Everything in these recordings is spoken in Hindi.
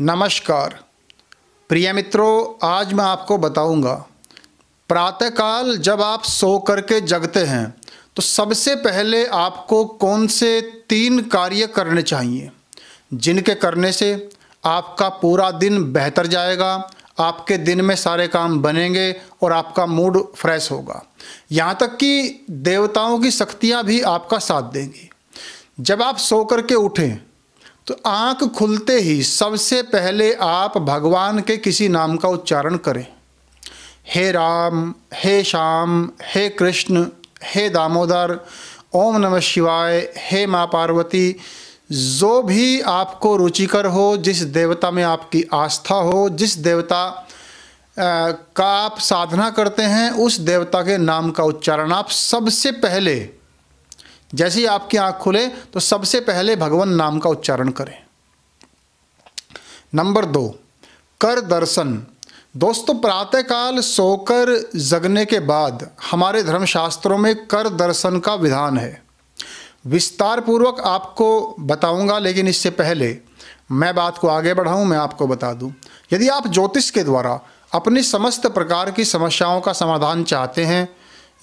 नमस्कार प्रिय मित्रों आज मैं आपको बताऊंगा प्रातःकाल जब आप सो करके जगते हैं तो सबसे पहले आपको कौन से तीन कार्य करने चाहिए जिनके करने से आपका पूरा दिन बेहतर जाएगा आपके दिन में सारे काम बनेंगे और आपका मूड फ्रेश होगा यहाँ तक कि देवताओं की शक्तियाँ भी आपका साथ देंगी जब आप सो करके उठें तो आंख खुलते ही सबसे पहले आप भगवान के किसी नाम का उच्चारण करें हे राम हे श्याम हे कृष्ण हे दामोदर ओम नमः शिवाय हे माँ पार्वती जो भी आपको रुचिकर हो जिस देवता में आपकी आस्था हो जिस देवता का आप साधना करते हैं उस देवता के नाम का उच्चारण आप सबसे पहले जैसे ही आपकी आंख खुले तो सबसे पहले भगवान नाम का उच्चारण करें नंबर दो कर दर्शन दोस्तों प्रातःकाल सोकर जगने के बाद हमारे धर्मशास्त्रों में कर दर्शन का विधान है विस्तार पूर्वक आपको बताऊंगा लेकिन इससे पहले मैं बात को आगे बढ़ाऊं मैं आपको बता दूं यदि आप ज्योतिष के द्वारा अपनी समस्त प्रकार की समस्याओं का समाधान चाहते हैं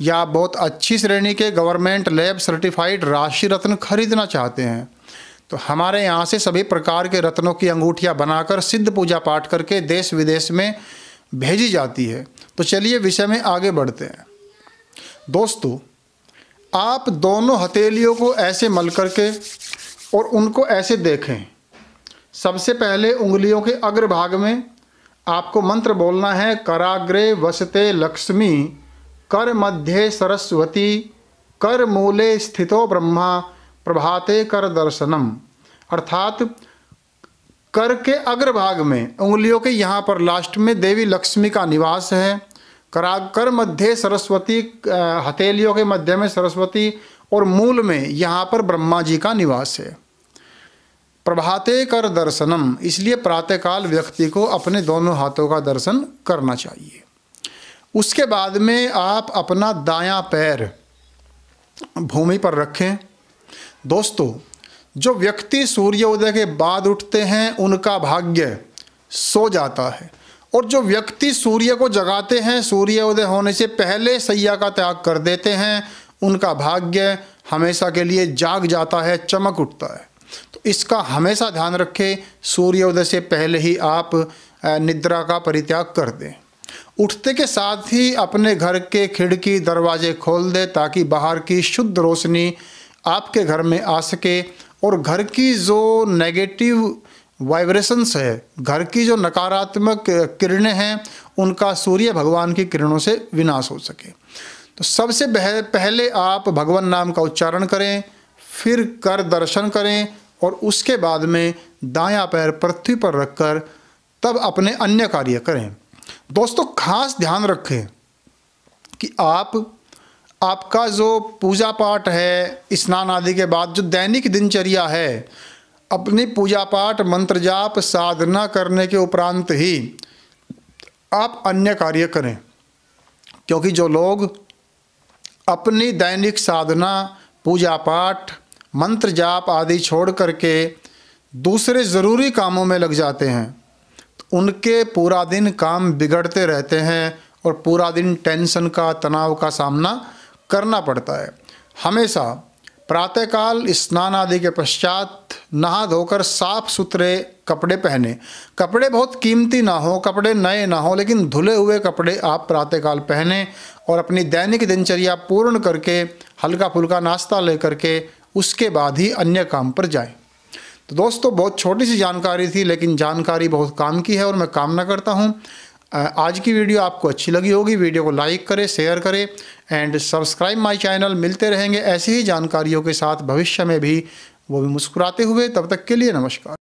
या बहुत अच्छी श्रेणी के गवर्नमेंट लैब सर्टिफाइड राशि रत्न खरीदना चाहते हैं तो हमारे यहाँ से सभी प्रकार के रत्नों की अंगूठियाँ बनाकर सिद्ध पूजा पाठ करके देश विदेश में भेजी जाती है तो चलिए विषय में आगे बढ़ते हैं दोस्तों आप दोनों हथेलियों को ऐसे मल करके और उनको ऐसे देखें सबसे पहले उंगलियों के अग्रभाग में आपको मंत्र बोलना है कराग्रे वसते लक्ष्मी कर मध्ये सरस्वती कर मूले स्थितो ब्रह्मा प्रभाते कर दर्शनम अर्थात कर के अग्रभाग में उंगलियों के यहाँ पर लास्ट में देवी लक्ष्मी का निवास है करा कर मध्य सरस्वती हथेलियों के मध्य में सरस्वती और मूल में यहाँ पर ब्रह्मा जी का निवास है प्रभाते कर दर्शनम इसलिए प्रातःकाल व्यक्ति को अपने दोनों हाथों का दर्शन करना चाहिए उसके बाद में आप अपना दाया पैर भूमि पर रखें दोस्तों जो व्यक्ति सूर्योदय के बाद उठते हैं उनका भाग्य सो जाता है और जो व्यक्ति सूर्य को जगाते हैं सूर्योदय होने से पहले सैया का त्याग कर देते हैं उनका भाग्य हमेशा के लिए जाग जाता है चमक उठता है तो इसका हमेशा ध्यान रखें सूर्योदय से पहले ही आप निद्रा का परित्याग कर दें उठते के साथ ही अपने घर के खिड़की दरवाजे खोल दें ताकि बाहर की शुद्ध रोशनी आपके घर में आ सके और घर की जो नेगेटिव वाइब्रेशंस है घर की जो नकारात्मक किरणें हैं उनका सूर्य भगवान की किरणों से विनाश हो सके तो सबसे पहले आप भगवान नाम का उच्चारण करें फिर कर दर्शन करें और उसके बाद में दायां पैर पृथ्वी पर रखकर तब अपने अन्य कार्य करें दोस्तों खास ध्यान रखें कि आप आपका जो पूजा पाठ है स्नान आदि के बाद जो दैनिक दिनचर्या है अपनी पूजा पाठ मंत्र जाप साधना करने के उपरांत ही आप अन्य कार्य करें क्योंकि जो लोग अपनी दैनिक साधना पूजा पाठ मंत्र जाप आदि छोड़ करके दूसरे ज़रूरी कामों में लग जाते हैं उनके पूरा दिन काम बिगड़ते रहते हैं और पूरा दिन टेंशन का तनाव का सामना करना पड़ता है हमेशा प्रातःकाल स्नान आदि के पश्चात नहा धोकर साफ सुथरे कपड़े पहने कपड़े बहुत कीमती ना हो कपड़े नए ना हो लेकिन धुले हुए कपड़े आप प्रातःकाल पहने और अपनी दैनिक दिनचर्या पूर्ण करके हल्का फुल्का नाश्ता लेकर के उसके बाद ही अन्य काम पर जाएं तो दोस्तों बहुत छोटी सी जानकारी थी लेकिन जानकारी बहुत काम की है और मैं कामना करता हूँ आज की वीडियो आपको अच्छी लगी होगी वीडियो को लाइक करें शेयर करें एंड सब्सक्राइब माय चैनल मिलते रहेंगे ऐसी ही जानकारियों के साथ भविष्य में भी वो भी मुस्कुराते हुए तब तक के लिए नमस्कार